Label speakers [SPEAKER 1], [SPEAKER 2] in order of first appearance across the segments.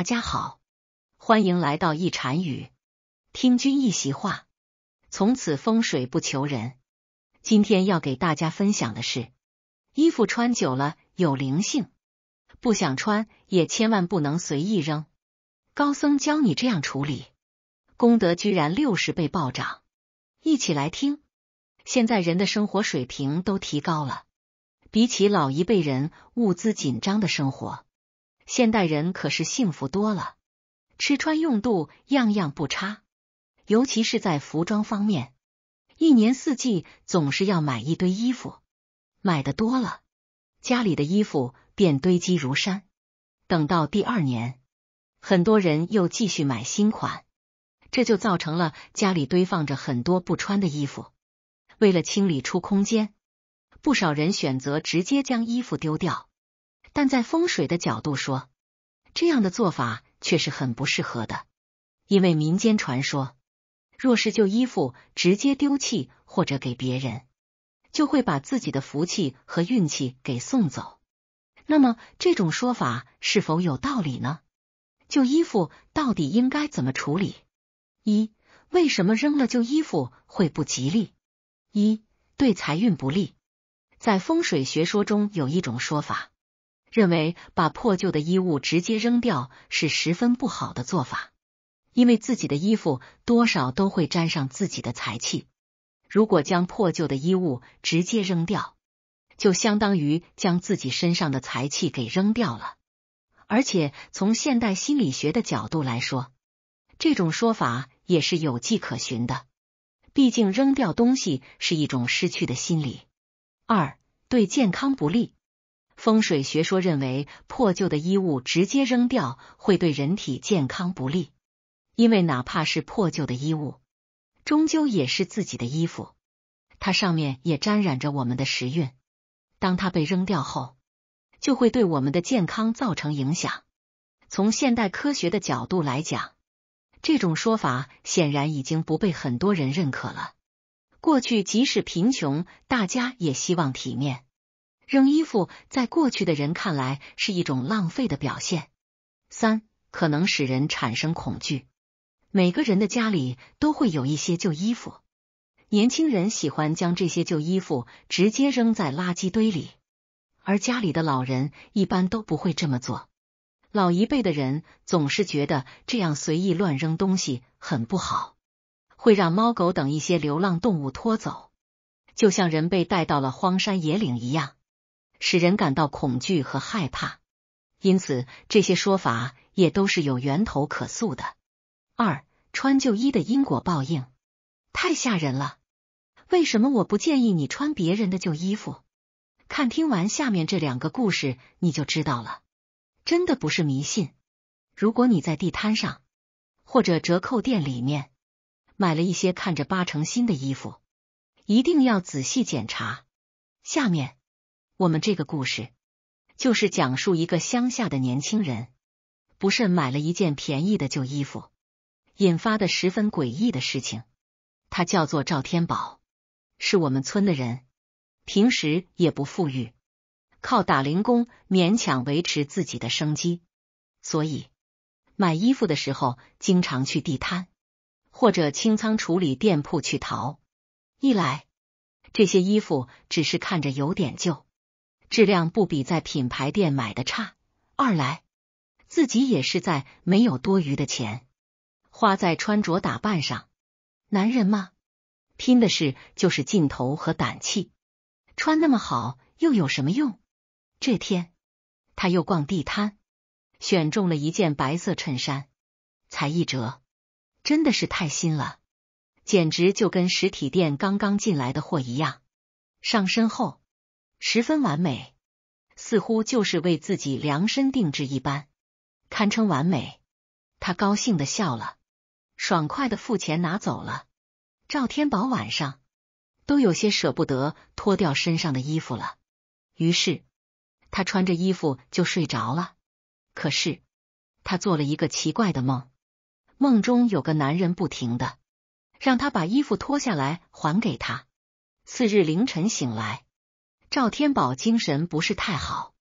[SPEAKER 1] 大家好，欢迎来到一禅语。听君一席话，从此风水不求人。今天要给大家分享的是，衣服穿久了有灵性，不想穿也千万不能随意扔。高僧教你这样处理，功德居然六十倍暴涨。一起来听。现在人的生活水平都提高了，比起老一辈人物资紧张的生活。现代人可是幸福多了，吃穿用度样样不差，尤其是在服装方面，一年四季总是要买一堆衣服，买的多了，家里的衣服便堆积如山。等到第二年，很多人又继续买新款，这就造成了家里堆放着很多不穿的衣服。为了清理出空间，不少人选择直接将衣服丢掉。但在风水的角度说，这样的做法却是很不适合的，因为民间传说，若是旧衣服直接丢弃或者给别人，就会把自己的福气和运气给送走。那么这种说法是否有道理呢？旧衣服到底应该怎么处理？一，为什么扔了旧衣服会不吉利？一对财运不利。在风水学说中有一种说法。认为把破旧的衣物直接扔掉是十分不好的做法，因为自己的衣服多少都会沾上自己的财气，如果将破旧的衣物直接扔掉，就相当于将自己身上的财气给扔掉了。而且从现代心理学的角度来说，这种说法也是有迹可循的，毕竟扔掉东西是一种失去的心理。二对健康不利。风水学说认为，破旧的衣物直接扔掉会对人体健康不利，因为哪怕是破旧的衣物，终究也是自己的衣服，它上面也沾染着我们的时运。当它被扔掉后，就会对我们的健康造成影响。从现代科学的角度来讲，这种说法显然已经不被很多人认可了。过去即使贫穷，大家也希望体面。扔衣服，在过去的人看来是一种浪费的表现。三可能使人产生恐惧。每个人的家里都会有一些旧衣服，年轻人喜欢将这些旧衣服直接扔在垃圾堆里，而家里的老人一般都不会这么做。老一辈的人总是觉得这样随意乱扔东西很不好，会让猫狗等一些流浪动物拖走，就像人被带到了荒山野岭一样。使人感到恐惧和害怕，因此这些说法也都是有源头可溯的。二穿旧衣的因果报应太吓人了，为什么我不建议你穿别人的旧衣服？看，听完下面这两个故事你就知道了，真的不是迷信。如果你在地摊上或者折扣店里面买了一些看着八成新的衣服，一定要仔细检查。下面。我们这个故事就是讲述一个乡下的年轻人不慎买了一件便宜的旧衣服，引发的十分诡异的事情。他叫做赵天宝，是我们村的人，平时也不富裕，靠打零工勉强维持自己的生计，所以买衣服的时候经常去地摊或者清仓处理店铺去淘。一来这些衣服只是看着有点旧。质量不比在品牌店买的差。二来，自己也是在没有多余的钱花在穿着打扮上。男人嘛，拼的是就是劲头和胆气。穿那么好又有什么用？这天，他又逛地摊，选中了一件白色衬衫，才一折，真的是太新了，简直就跟实体店刚刚进来的货一样。上身后。十分完美，似乎就是为自己量身定制一般，堪称完美。他高兴的笑了，爽快的付钱拿走了。赵天宝晚上都有些舍不得脱掉身上的衣服了，于是他穿着衣服就睡着了。可是他做了一个奇怪的梦，梦中有个男人不停的让他把衣服脱下来还给他。次日凌晨醒来。赵天宝精神不是太好，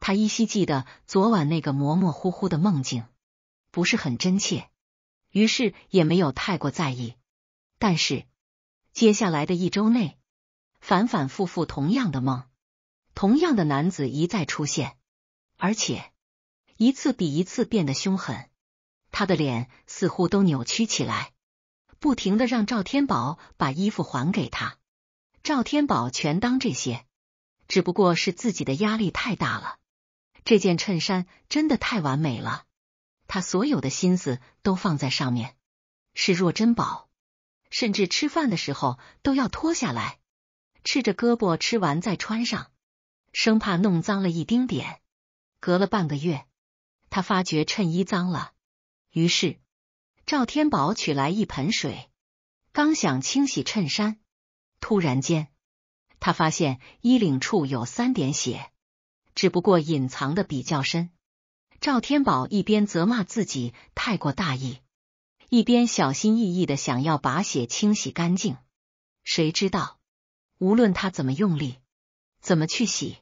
[SPEAKER 1] 他依稀记得昨晚那个模模糊糊的梦境，不是很真切，于是也没有太过在意。但是接下来的一周内，反反复复同样的梦，同样的男子一再出现，而且一次比一次变得凶狠，他的脸似乎都扭曲起来，不停的让赵天宝把衣服还给他。赵天宝全当这些。只不过是自己的压力太大了，这件衬衫真的太完美了，他所有的心思都放在上面，视若珍宝，甚至吃饭的时候都要脱下来，赤着胳膊吃完再穿上，生怕弄脏了一丁点。隔了半个月，他发觉衬衣脏了，于是赵天宝取来一盆水，刚想清洗衬衫，突然间。他发现衣领处有三点血，只不过隐藏的比较深。赵天宝一边责骂自己太过大意，一边小心翼翼的想要把血清洗干净。谁知道，无论他怎么用力，怎么去洗，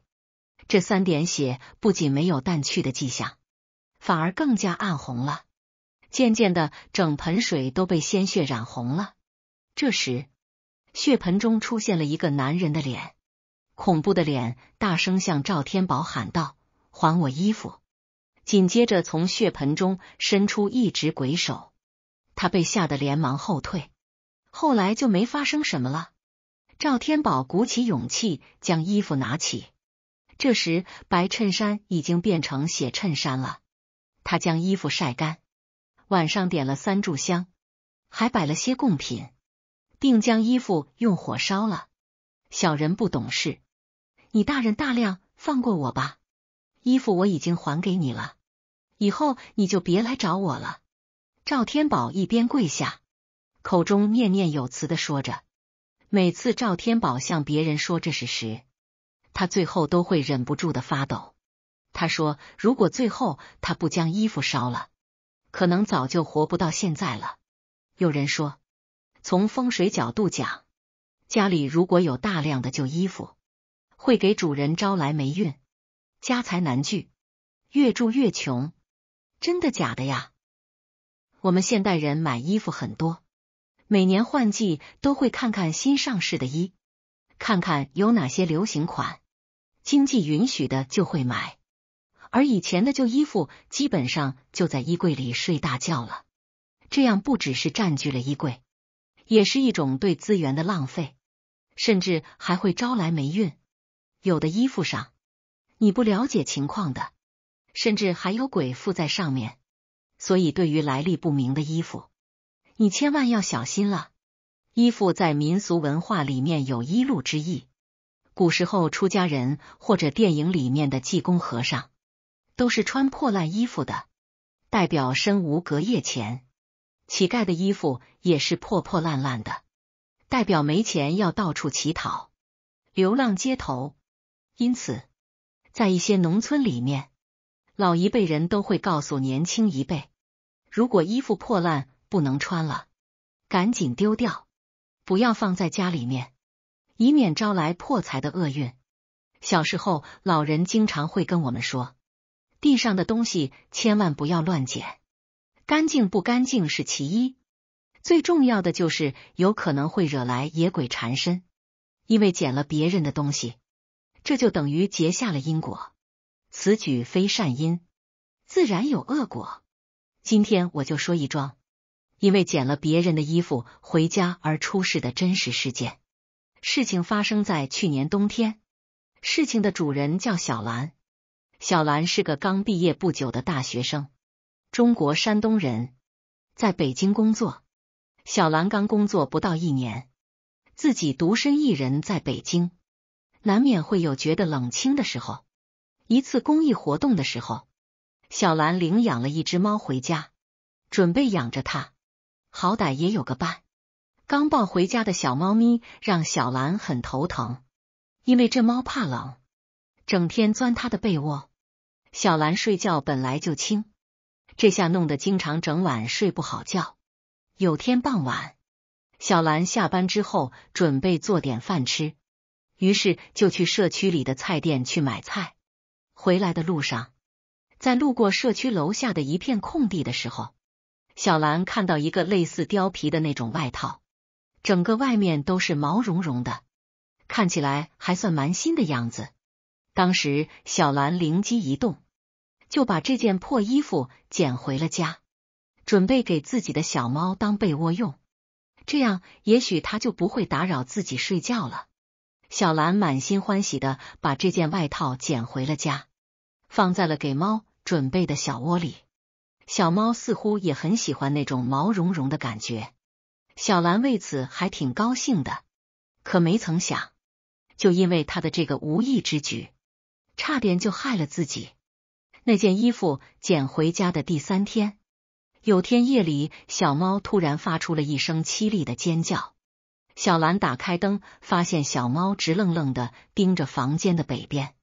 [SPEAKER 1] 这三点血不仅没有淡去的迹象，反而更加暗红了。渐渐的，整盆水都被鲜血染红了。这时，血盆中出现了一个男人的脸，恐怖的脸，大声向赵天宝喊道：“还我衣服！”紧接着，从血盆中伸出一只鬼手，他被吓得连忙后退。后来就没发生什么了。赵天宝鼓起勇气将衣服拿起，这时白衬衫已经变成血衬衫了。他将衣服晒干，晚上点了三炷香，还摆了些贡品。并将衣服用火烧了。小人不懂事，你大人大量放过我吧。衣服我已经还给你了，以后你就别来找我了。赵天宝一边跪下，口中念念有词的说着。每次赵天宝向别人说这事时，他最后都会忍不住的发抖。他说，如果最后他不将衣服烧了，可能早就活不到现在了。有人说。从风水角度讲，家里如果有大量的旧衣服，会给主人招来霉运，家财难聚，越住越穷。真的假的呀？我们现代人买衣服很多，每年换季都会看看新上市的衣，看看有哪些流行款，经济允许的就会买。而以前的旧衣服基本上就在衣柜里睡大觉了，这样不只是占据了衣柜。也是一种对资源的浪费，甚至还会招来霉运。有的衣服上你不了解情况的，甚至还有鬼附在上面。所以，对于来历不明的衣服，你千万要小心了。衣服在民俗文化里面有“衣路”之意，古时候出家人或者电影里面的济公和尚都是穿破烂衣服的，代表身无隔夜钱。乞丐的衣服也是破破烂烂的，代表没钱要到处乞讨、流浪街头。因此，在一些农村里面，老一辈人都会告诉年轻一辈，如果衣服破烂不能穿了，赶紧丢掉，不要放在家里面，以免招来破财的厄运。小时候，老人经常会跟我们说，地上的东西千万不要乱捡。干净不干净是其一，最重要的就是有可能会惹来野鬼缠身，因为捡了别人的东西，这就等于结下了因果，此举非善因，自然有恶果。今天我就说一桩，因为捡了别人的衣服回家而出事的真实事件。事情发生在去年冬天，事情的主人叫小兰，小兰是个刚毕业不久的大学生。中国山东人，在北京工作。小兰刚工作不到一年，自己独身一人在北京，难免会有觉得冷清的时候。一次公益活动的时候，小兰领养了一只猫回家，准备养着它，好歹也有个伴。刚抱回家的小猫咪让小兰很头疼，因为这猫怕冷，整天钻它的被窝。小兰睡觉本来就轻。这下弄得经常整晚睡不好觉。有天傍晚，小兰下班之后准备做点饭吃，于是就去社区里的菜店去买菜。回来的路上，在路过社区楼下的一片空地的时候，小兰看到一个类似貂皮的那种外套，整个外面都是毛茸茸的，看起来还算蛮新的样子。当时小兰灵机一动。就把这件破衣服捡回了家，准备给自己的小猫当被窝用。这样也许它就不会打扰自己睡觉了。小兰满心欢喜的把这件外套捡回了家，放在了给猫准备的小窝里。小猫似乎也很喜欢那种毛茸茸的感觉，小兰为此还挺高兴的。可没曾想，就因为他的这个无意之举，差点就害了自己。那件衣服捡回家的第三天，有天夜里，小猫突然发出了一声凄厉的尖叫。小兰打开灯，发现小猫直愣愣的盯着房间的北边，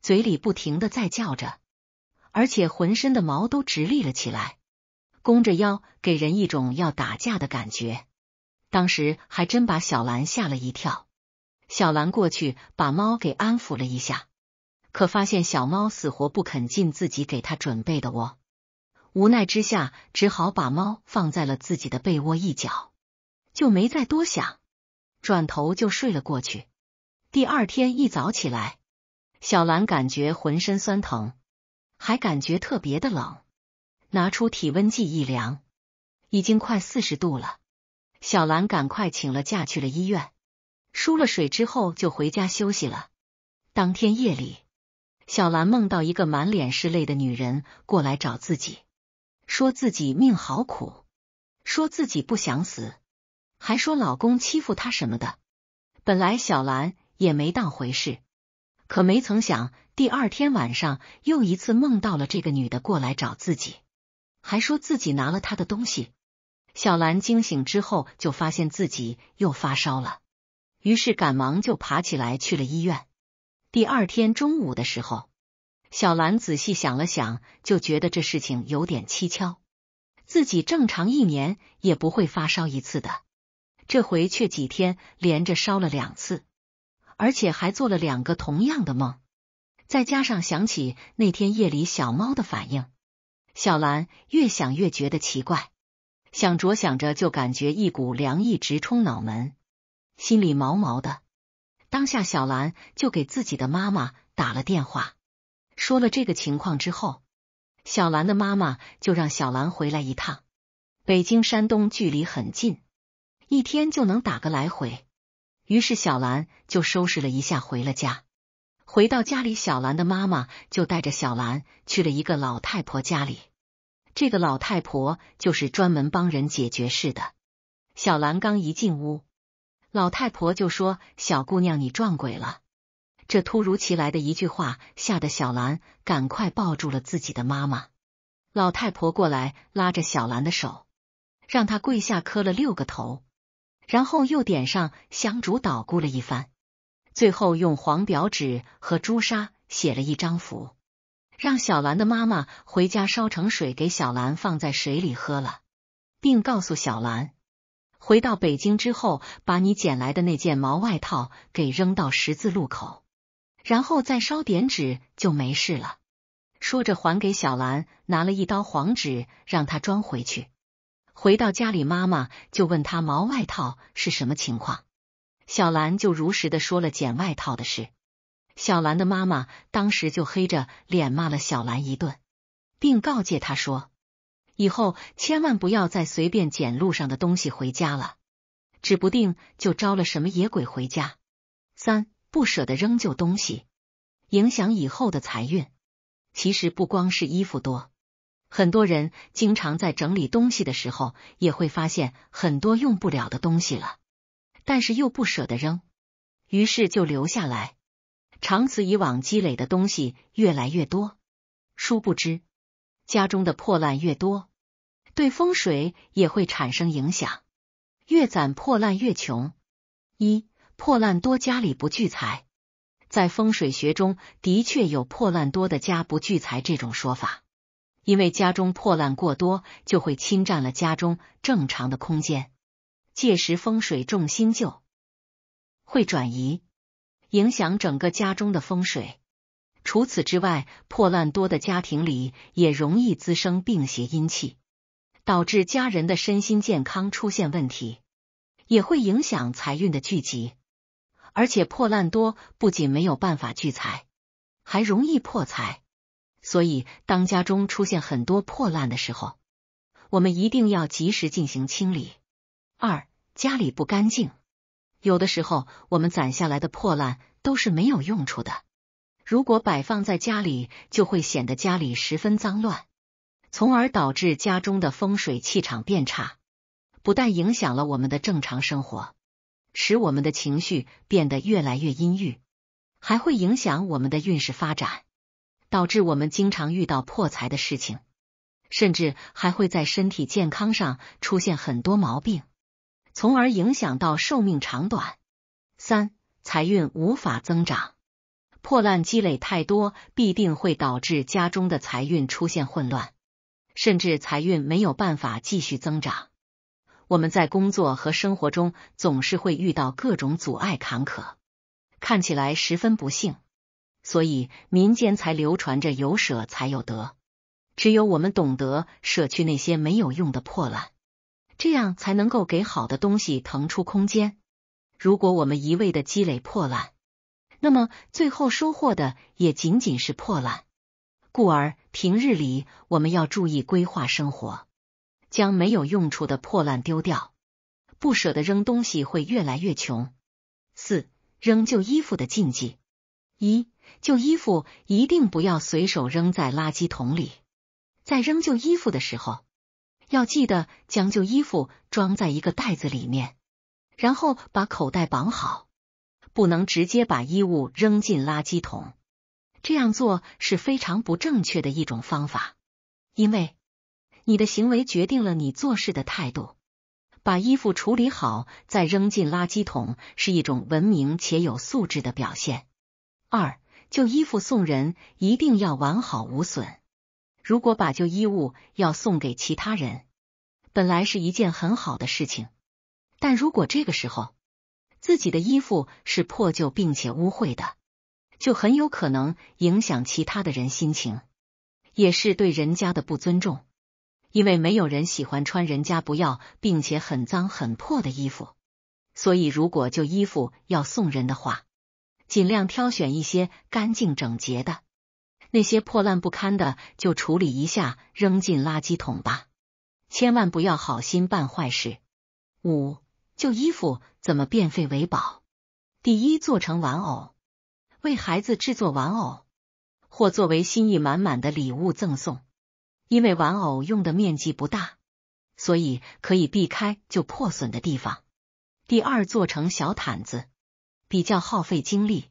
[SPEAKER 1] 嘴里不停的在叫着，而且浑身的毛都直立了起来，弓着腰，给人一种要打架的感觉。当时还真把小兰吓了一跳。小兰过去把猫给安抚了一下。可发现小猫死活不肯进自己给它准备的窝，无奈之下只好把猫放在了自己的被窝一角，就没再多想，转头就睡了过去。第二天一早起来，小兰感觉浑身酸疼，还感觉特别的冷，拿出体温计一量，已经快四十度了。小兰赶快请了假去了医院，输了水之后就回家休息了。当天夜里。小兰梦到一个满脸是泪的女人过来找自己，说自己命好苦，说自己不想死，还说老公欺负她什么的。本来小兰也没当回事，可没曾想第二天晚上又一次梦到了这个女的过来找自己，还说自己拿了她的东西。小兰惊醒之后就发现自己又发烧了，于是赶忙就爬起来去了医院。第二天中午的时候，小兰仔细想了想，就觉得这事情有点蹊跷。自己正常一年也不会发烧一次的，这回却几天连着烧了两次，而且还做了两个同样的梦。再加上想起那天夜里小猫的反应，小兰越想越觉得奇怪。想着想着，就感觉一股凉意直冲脑门，心里毛毛的。当下，小兰就给自己的妈妈打了电话，说了这个情况之后，小兰的妈妈就让小兰回来一趟。北京、山东距离很近，一天就能打个来回。于是，小兰就收拾了一下，回了家。回到家里，小兰的妈妈就带着小兰去了一个老太婆家里。这个老太婆就是专门帮人解决事的。小兰刚一进屋。老太婆就说：“小姑娘，你撞鬼了！”这突如其来的一句话，吓得小兰赶快抱住了自己的妈妈。老太婆过来拉着小兰的手，让她跪下磕了六个头，然后又点上香烛捣鼓了一番，最后用黄表纸和朱砂写了一张符，让小兰的妈妈回家烧成水给小兰放在水里喝了，并告诉小兰。回到北京之后，把你捡来的那件毛外套给扔到十字路口，然后再烧点纸就没事了。说着，还给小兰拿了一刀黄纸，让她装回去。回到家里，妈妈就问他毛外套是什么情况，小兰就如实的说了捡外套的事。小兰的妈妈当时就黑着脸骂了小兰一顿，并告诫她说。以后千万不要再随便捡路上的东西回家了，指不定就招了什么野鬼回家。三不舍得扔旧东西，影响以后的财运。其实不光是衣服多，很多人经常在整理东西的时候，也会发现很多用不了的东西了，但是又不舍得扔，于是就留下来。长此以往，积累的东西越来越多，殊不知。家中的破烂越多，对风水也会产生影响。越攒破烂越穷，一破烂多家里不聚财。在风水学中的确有破烂多的家不聚财这种说法，因为家中破烂过多就会侵占了家中正常的空间，届时风水重心就会转移，影响整个家中的风水。除此之外，破烂多的家庭里也容易滋生病邪阴气，导致家人的身心健康出现问题，也会影响财运的聚集。而且破烂多不仅没有办法聚财，还容易破财。所以，当家中出现很多破烂的时候，我们一定要及时进行清理。二、家里不干净，有的时候我们攒下来的破烂都是没有用处的。如果摆放在家里，就会显得家里十分脏乱，从而导致家中的风水气场变差，不但影响了我们的正常生活，使我们的情绪变得越来越阴郁，还会影响我们的运势发展，导致我们经常遇到破财的事情，甚至还会在身体健康上出现很多毛病，从而影响到寿命长短。三、财运无法增长。破烂积累太多，必定会导致家中的财运出现混乱，甚至财运没有办法继续增长。我们在工作和生活中总是会遇到各种阻碍坎坷，看起来十分不幸，所以民间才流传着“有舍才有得”。只有我们懂得舍去那些没有用的破烂，这样才能够给好的东西腾出空间。如果我们一味的积累破烂，那么最后收获的也仅仅是破烂，故而平日里我们要注意规划生活，将没有用处的破烂丢掉。不舍得扔东西会越来越穷。四扔旧衣服的禁忌：一旧衣服一定不要随手扔在垃圾桶里，在扔旧衣服的时候，要记得将旧衣服装在一个袋子里面，然后把口袋绑好。不能直接把衣物扔进垃圾桶，这样做是非常不正确的一种方法。因为你的行为决定了你做事的态度。把衣服处理好再扔进垃圾桶是一种文明且有素质的表现。二，旧衣服送人一定要完好无损。如果把旧衣物要送给其他人，本来是一件很好的事情，但如果这个时候，自己的衣服是破旧并且污秽的，就很有可能影响其他的人心情，也是对人家的不尊重。因为没有人喜欢穿人家不要并且很脏很破的衣服，所以如果就衣服要送人的话，尽量挑选一些干净整洁的，那些破烂不堪的就处理一下，扔进垃圾桶吧。千万不要好心办坏事。五。旧衣服怎么变废为宝？第一，做成玩偶，为孩子制作玩偶，或作为心意满满的礼物赠送。因为玩偶用的面积不大，所以可以避开就破损的地方。第二，做成小毯子，比较耗费精力，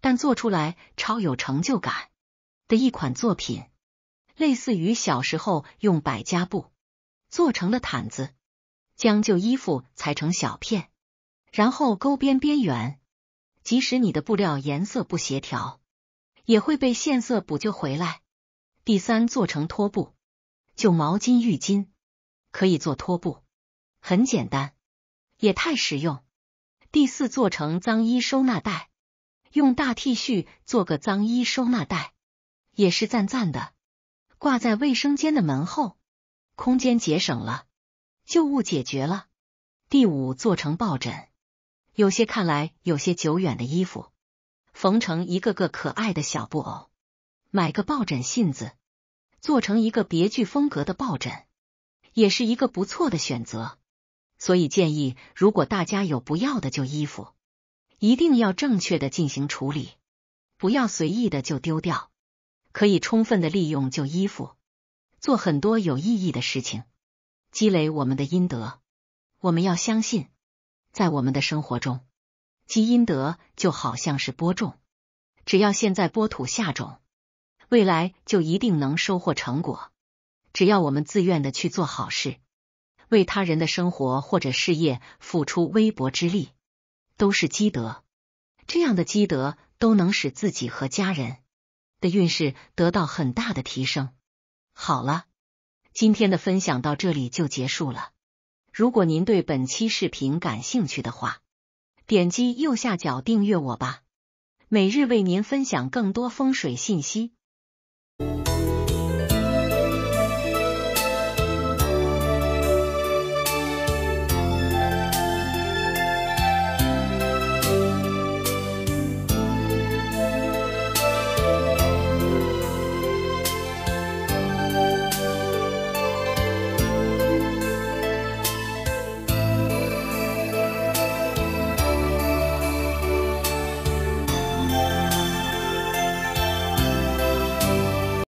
[SPEAKER 1] 但做出来超有成就感的一款作品，类似于小时候用百家布做成了毯子。将旧衣服裁成小片，然后勾边边缘，即使你的布料颜色不协调，也会被线色补救回来。第三，做成拖布，旧毛巾、浴巾可以做拖布，很简单，也太实用。第四，做成脏衣收纳袋，用大 T 恤做个脏衣收纳袋也是赞赞的，挂在卫生间的门后，空间节省了。旧物解决了，第五做成抱枕。有些看来有些久远的衣服，缝成一个个可爱的小布偶，买个抱枕芯子，做成一个别具风格的抱枕，也是一个不错的选择。所以建议，如果大家有不要的旧衣服，一定要正确的进行处理，不要随意的就丢掉。可以充分的利用旧衣服，做很多有意义的事情。积累我们的阴德，我们要相信，在我们的生活中，积阴德就好像是播种，只要现在播土下种，未来就一定能收获成果。只要我们自愿的去做好事，为他人的生活或者事业付出微薄之力，都是积德。这样的积德都能使自己和家人的运势得到很大的提升。好了。今天的分享到这里就结束了。如果您对本期视频感兴趣的话，点击右下角订阅我吧，每日为您分享更多风水信息。